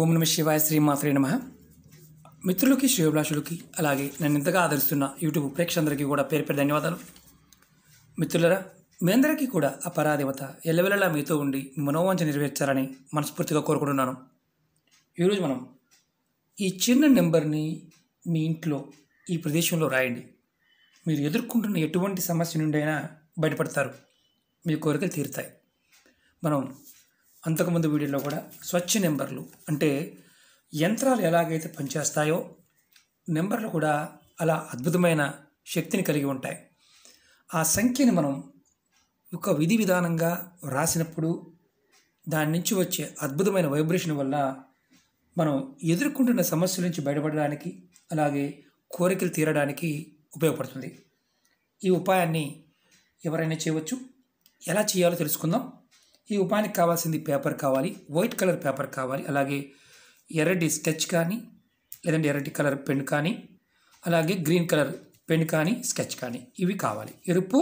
ఓం నమ శివాయ శ్రీ మాత్రే నమ మిత్రులకి శ్రేయోభిలాషులకి అలాగే నన్ను ఇంతగా ఆదరిస్తున్న యూట్యూబ్ ప్రేక్షకులందరికీ కూడా పేరు పేరు ధన్యవాదాలు మిత్రులరా మీ అందరికీ కూడా ఆ పరాదేవత ఎల్లవెల్లలా మీతో ఉండి మనోవాంఛ నెరవేర్చాలని మనస్ఫూర్తిగా కోరుకుంటున్నాను ఈరోజు మనం ఈ చిన్న నెంబర్ని మీ ఇంట్లో ఈ ప్రదేశంలో రాయండి మీరు ఎదుర్కొంటున్న ఎటువంటి సమస్య నుండైనా బయటపడతారు మీ కోరికలు తీరుతాయి మనం అంతకుముందు వీడియోలో కూడా స్వచ్ఛ నెంబర్లు అంటే యంత్రాలు ఎలాగైతే పనిచేస్తాయో నెంబర్లు కూడా అలా అద్భుతమైన శక్తిని కలిగి ఉంటాయి ఆ సంఖ్యని మనం ఒక విధి విధానంగా వ్రాసినప్పుడు దాని నుంచి వచ్చే అద్భుతమైన వైబ్రేషన్ వల్ల మనం ఎదుర్కొంటున్న సమస్యల నుంచి బయటపడడానికి అలాగే కోరికలు తీరడానికి ఉపయోగపడుతుంది ఈ ఉపాయాన్ని ఎవరైనా చేయవచ్చు ఎలా చేయాలో తెలుసుకుందాం ఈ ఉపాధికి కావాల్సింది పేపర్ కావాలి వైట్ కలర్ పేపర్ కావాలి అలాగే ఎర్రటి స్కెచ్ కానీ లేదంటే ఎర్రటి కలర్ పెన్ కానీ అలాగే గ్రీన్ కలర్ పెన్ కానీ స్కెచ్ కానీ ఇవి కావాలి ఎరుపు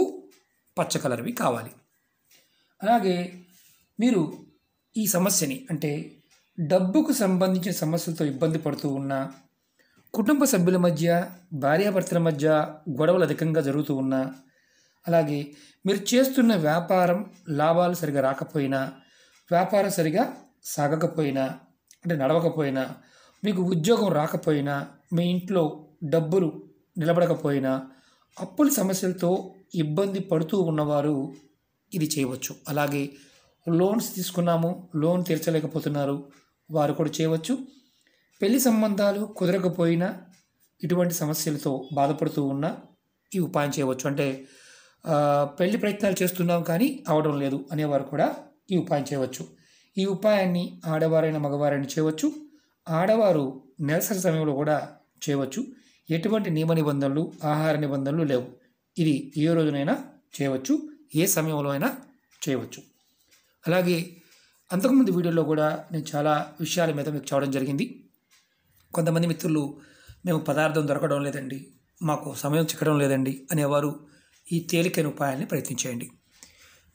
పచ్చ కలర్వి కావాలి అలాగే మీరు ఈ సమస్యని అంటే డబ్బుకు సంబంధించిన సమస్యలతో ఇబ్బంది పడుతూ ఉన్న కుటుంబ సభ్యుల మధ్య భార్యాభర్తల మధ్య గొడవలు అధికంగా జరుగుతూ ఉన్నా అలాగే మీరు చేస్తున్న వ్యాపారం లాభాలు సరిగా రాకపోయినా వ్యాపారం సరిగా సాగకపోయినా అంటే నడవకపోయినా మీకు ఉద్యోగం రాకపోయినా మీ ఇంట్లో డబ్బులు నిలబడకపోయినా అప్పుల సమస్యలతో ఇబ్బంది పడుతూ ఉన్నవారు ఇది చేయవచ్చు అలాగే లోన్స్ తీసుకున్నాము లోన్ తీర్చలేకపోతున్నారు వారు కూడా చేయవచ్చు పెళ్లి సంబంధాలు కుదరకపోయినా ఇటువంటి సమస్యలతో బాధపడుతూ ఉన్న ఈ ఉపాయం చేయవచ్చు అంటే పెళ్లి ప్రయత్నాలు చేస్తున్నాం కానీ అవడం లేదు అనేవారు కూడా ఈ ఉపాయం చేయవచ్చు ఈ ఉపాయాన్ని ఆడవారైన మగవారైనా చేయవచ్చు ఆడవారు నెలసరి సమయంలో కూడా చేయవచ్చు ఎటువంటి నియమ నిబంధనలు ఆహార నిబంధనలు లేవు ఇది ఏ రోజునైనా చేయవచ్చు ఏ సమయంలో అయినా చేయవచ్చు అలాగే అంతకుముందు వీడియోలో కూడా నేను చాలా విషయాల మీద మీకు చెప్పడం జరిగింది కొంతమంది మిత్రులు మేము పదార్థం దొరకడం లేదండి మాకు సమయం చిక్కడం లేదండి అనేవారు ఈ తేలికైన ఉపాయాల్ని ప్రయత్నించేయండి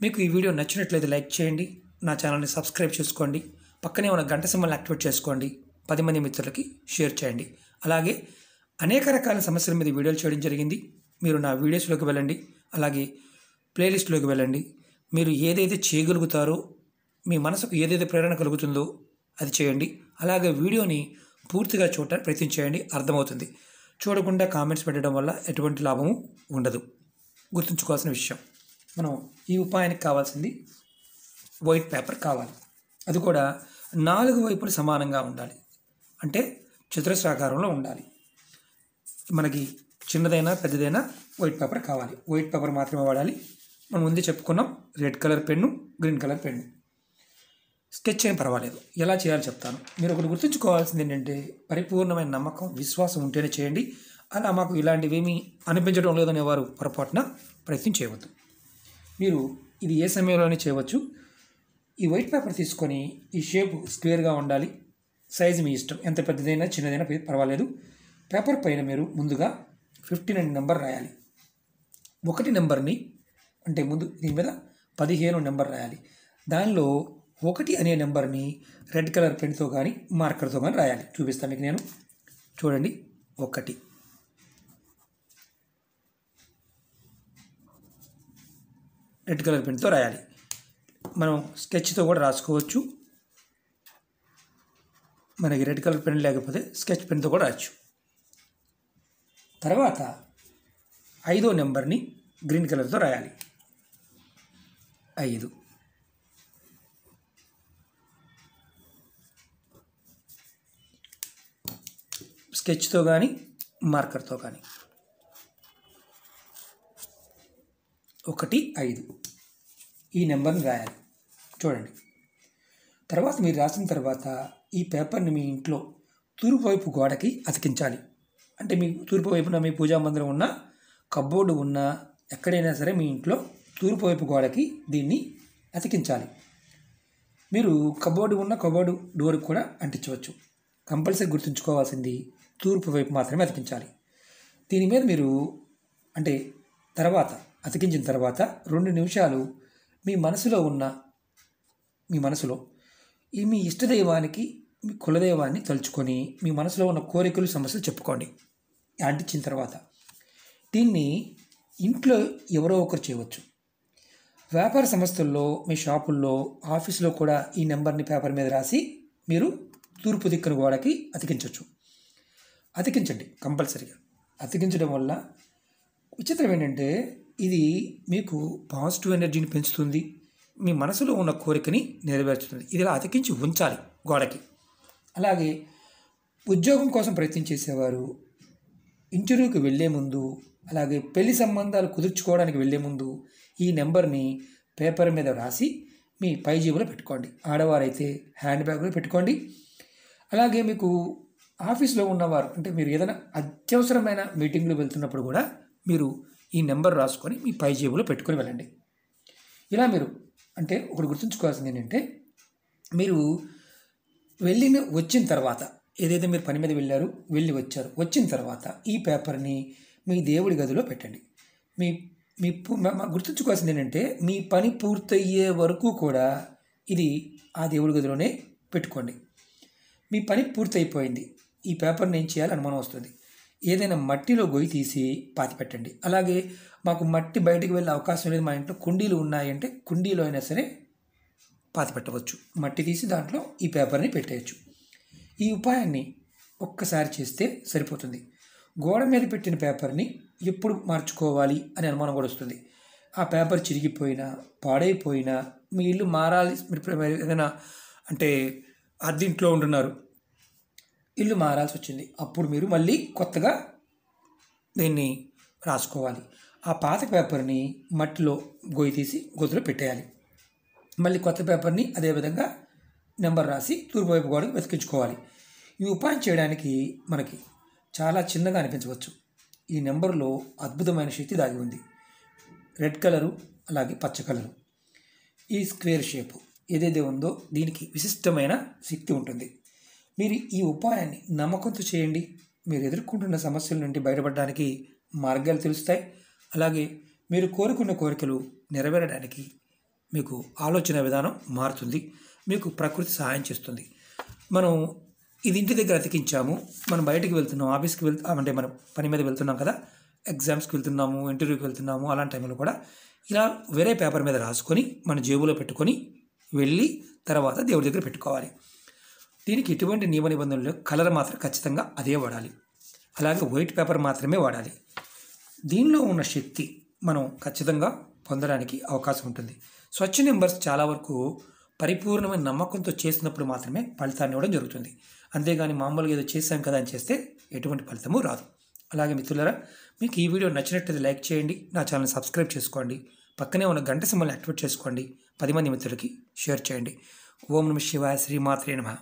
మీకు ఈ వీడియో నచ్చినట్లయితే లైక్ చేయండి నా ఛానల్ని సబ్స్క్రైబ్ చేసుకోండి పక్కనే ఉన్న గంట సింబల్ని యాక్టివేట్ చేసుకోండి పది మంది మిత్రులకి షేర్ చేయండి అలాగే అనేక రకాల సమస్యల మీద వీడియోలు చేయడం జరిగింది మీరు నా వీడియోస్లోకి వెళ్ళండి అలాగే ప్లేలిస్ట్లోకి వెళ్ళండి మీరు ఏదైతే చేయగలుగుతారో మీ మనసుకు ఏదైతే ప్రేరణ కలుగుతుందో అది చేయండి అలాగే వీడియోని పూర్తిగా చూడటానికి ప్రయత్నించేయండి అర్థమవుతుంది చూడకుండా కామెంట్స్ పెట్టడం వల్ల ఎటువంటి లాభము ఉండదు గుర్తుంచుకోవాల్సిన విషయం మనం ఈ ఉపాయానికి కావాల్సింది వైట్ పేపర్ కావాలి అది కూడా నాలుగు వైపులు సమానంగా ఉండాలి అంటే చతురస్రాకారంలో ఉండాలి మనకి చిన్నదైనా పెద్దదైనా వైట్ పేపర్ కావాలి వైట్ పేపర్ మాత్రమే వాడాలి మనం ముందే చెప్పుకున్నాం red colour pen green colour pen sketch ఏం పర్వాలేదు ఎలా చేయాలో చెప్తాను మీరు ఒకటి గుర్తుంచుకోవాల్సింది ఏంటంటే పరిపూర్ణమైన నమ్మకం విశ్వాసం ఉంటేనే చేయండి అలా మాకు ఇలాంటివేమీ అనిపించడం లేదని వారు పొరపాటున ప్రయత్నం చేయవద్దు మీరు ఇది ఏ సమయంలోనే చేయవచ్చు ఈ వైట్ పేపర్ తీసుకొని ఈ షేప్ స్క్వేర్గా ఉండాలి సైజు మీ ఇష్టం ఎంత పెద్దదైనా చిన్నదైనా పర్వాలేదు పేపర్ పైన మీరు ముందుగా ఫిఫ్టీన్ అండ్ నెంబర్ రాయాలి ఒకటి నెంబర్ని అంటే ముందు దీని మీద పదిహేను నెంబర్ రాయాలి దానిలో ఒకటి అనే నెంబర్ని రెడ్ కలర్ పెన్తో కానీ మార్కర్తో కానీ రాయాలి చూపిస్తాను మీకు నేను చూడండి ఒకటి రెడ్ కలర్ పెన్తో రాయాలి మనం స్కెచ్తో కూడా రాసుకోవచ్చు మనకి రెడ్ కలర్ పెన్ లేకపోతే స్కెచ్ పెన్తో కూడా రాయచ్చు తర్వాత ఐదో నెంబర్ని గ్రీన్ కలర్తో రాయాలి ఐదు స్కెచ్తో కానీ మార్కర్తో కానీ ఒకటి ఐదు ఈ నెంబర్ని రాయాలి చూడండి తర్వాత మీరు రాసిన తర్వాత ఈ పేపర్ని మీ ఇంట్లో తూర్పు వైపు గోడకి అతికించాలి అంటే మీ తూర్పు వైపున మీ పూజా మందిరం ఉన్న కబ్బోర్డు ఉన్న ఎక్కడైనా సరే మీ ఇంట్లో తూర్పు వైపు గోడకి దీన్ని అతికించాలి మీరు కబోర్డు ఉన్న కబోర్డు డోర్ కూడా అంటించవచ్చు కంపల్సరీ గుర్తుంచుకోవాల్సింది తూర్పు వైపు మాత్రమే అతికించాలి దీని మీద మీరు అంటే తర్వాత అతికించిన తర్వాత రెండు నిమిషాలు మీ మనసులో ఉన్న మీ మనసులో ఈ మీ ఇష్టదైవానికి మీ కులదైవాన్ని తలుచుకొని మీ మనసులో ఉన్న కోరికలు సమస్యలు చెప్పుకోండి అంటించిన తర్వాత దీన్ని ఇంట్లో ఎవరో ఒకరు చేయవచ్చు వ్యాపార సంస్థల్లో మీ షాపుల్లో ఆఫీసులో కూడా ఈ నెంబర్ని పేపర్ మీద రాసి మీరు తూర్పు దిక్కున గోడకి అతికించవచ్చు అతికించండి కంపల్సరీగా అతికించడం వల్ల విచిత్రం ఏంటంటే ఇది మీకు పాజిటివ్ ఎనర్జీని పెంచుతుంది మీ మనసులో ఉన్న కోరికని నెరవేర్చుతుంది ఇది ఇలా అతికించి ఉంచాలి గోడకి అలాగే ఉద్యోగం కోసం ప్రయత్నం చేసేవారు ఇంటర్వ్యూకి వెళ్ళే ముందు అలాగే పెళ్లి సంబంధాలు కుదుర్చుకోవడానికి వెళ్ళే ముందు ఈ నెంబర్ని పేపర్ మీద రాసి మీ పై జీబులో పెట్టుకోండి ఆడవారైతే హ్యాండ్ బ్యాగ్లో పెట్టుకోండి అలాగే మీకు ఆఫీస్లో ఉన్నవారు అంటే మీరు ఏదైనా అత్యవసరమైన మీటింగ్లో వెళ్తున్నప్పుడు కూడా మీరు ఈ నెంబర్ రాసుకొని మీ పై జేబులో పెట్టుకొని వెళ్ళండి ఇలా మీరు అంటే ఒకటి గుర్తుంచుకోవాల్సింది ఏంటంటే మీరు వెళ్ళిన వచ్చిన తర్వాత ఏదైతే మీరు పని మీద వెళ్ళారు వెళ్ళి వచ్చారు వచ్చిన తర్వాత ఈ పేపర్ని మీ దేవుడి గదిలో పెట్టండి మీ మీ గుర్తుంచుకోవాల్సింది ఏంటంటే మీ పని పూర్తయ్యే వరకు కూడా ఇది ఆ దేవుడి గదిలోనే పెట్టుకోండి మీ పని పూర్తయిపోయింది ఈ పేపర్ నేను చేయాలని అనుమానం వస్తుంది ఏదైనా మట్టిలో గొయ్యి తీసి పెట్టండి అలాగే మాకు మట్టి బయటకు వెళ్ళే అవకాశం లేదు మా ఇంట్లో కుండీలు ఉన్నాయంటే కుండీలో అయినా సరే పెట్టవచ్చు మట్టి తీసి దాంట్లో ఈ పేపర్ని పెట్టేయచ్చు ఈ ఉపాయాన్ని ఒక్కసారి చేస్తే సరిపోతుంది గోడ మీద పెట్టిన పేపర్ని ఎప్పుడు మార్చుకోవాలి అనే అనుమానం కూడా వస్తుంది ఆ పేపర్ చిరిగిపోయినా పాడైపోయినా మీ ఇల్లు మారాలి ఏదైనా అంటే అద్దీంట్లో ఉంటున్నారు ఇల్లు మారాల్సి వచ్చింది అప్పుడు మీరు మళ్ళీ కొత్తగా దీన్ని రాసుకోవాలి ఆ పాత పేపర్ని మట్టిలో గొయ్యి తీసి గొంతులో పెట్టేయాలి మళ్ళీ కొత్త పేపర్ని అదేవిధంగా నెంబర్ రాసి తూర్పు వైపు గోడకు వెతికించుకోవాలి ఈ ఉపాయం చేయడానికి మనకి చాలా చిన్నగా అనిపించవచ్చు ఈ నెంబర్లో అద్భుతమైన శక్తి దాగి ఉంది రెడ్ కలరు అలాగే పచ్చ కలరు ఈ స్క్వేర్ షేప్ ఏదైతే ఉందో దీనికి విశిష్టమైన శక్తి ఉంటుంది మీరు ఈ ఉపాయాన్ని నమ్మకంతో చేయండి మీరు ఎదుర్కొంటున్న సమస్యల నుండి బయటపడడానికి మార్గాలు తెలుస్తాయి అలాగే మీరు కోరుకున్న కోరికలు నెరవేరడానికి మీకు ఆలోచన విధానం మారుతుంది మీకు ప్రకృతి సహాయం చేస్తుంది మనం ఇది ఇంటి దగ్గర అతికించాము మనం బయటకు వెళ్తున్నాం ఆఫీస్కి వెళ్తు అంటే మనం పని మీద వెళ్తున్నాం కదా ఎగ్జామ్స్కి వెళ్తున్నాము ఇంటర్వ్యూకి వెళ్తున్నాము అలాంటి టైంలో కూడా ఇలా వేరే పేపర్ మీద రాసుకొని మన జేబులో పెట్టుకొని వెళ్ళి తర్వాత దేవుడి దగ్గర పెట్టుకోవాలి దీనికి ఎటువంటి నియమ నిబంధనలు కలర్ మాత్రం ఖచ్చితంగా అదే వాడాలి అలాగే వైట్ పేపర్ మాత్రమే వాడాలి దీనిలో ఉన్న శక్తి మనం ఖచ్చితంగా పొందడానికి అవకాశం ఉంటుంది స్వచ్ఛ నెంబర్స్ చాలా వరకు పరిపూర్ణమైన నమ్మకంతో చేసినప్పుడు మాత్రమే ఫలితాన్ని ఇవ్వడం జరుగుతుంది అంతేగాని మామూలుగా ఏదో చేశాం కదా అని చేస్తే ఎటువంటి ఫలితము రాదు అలాగే మిత్రులరా మీకు ఈ వీడియో నచ్చినట్లయితే లైక్ చేయండి నా ఛానల్ సబ్స్క్రైబ్ చేసుకోండి పక్కనే ఉన్న గంట సింబల్ని యాక్టివేట్ చేసుకోండి పది మంది మిత్రులకి షేర్ చేయండి ఓం నమ శివాయ శ్రీమాత్రే నమ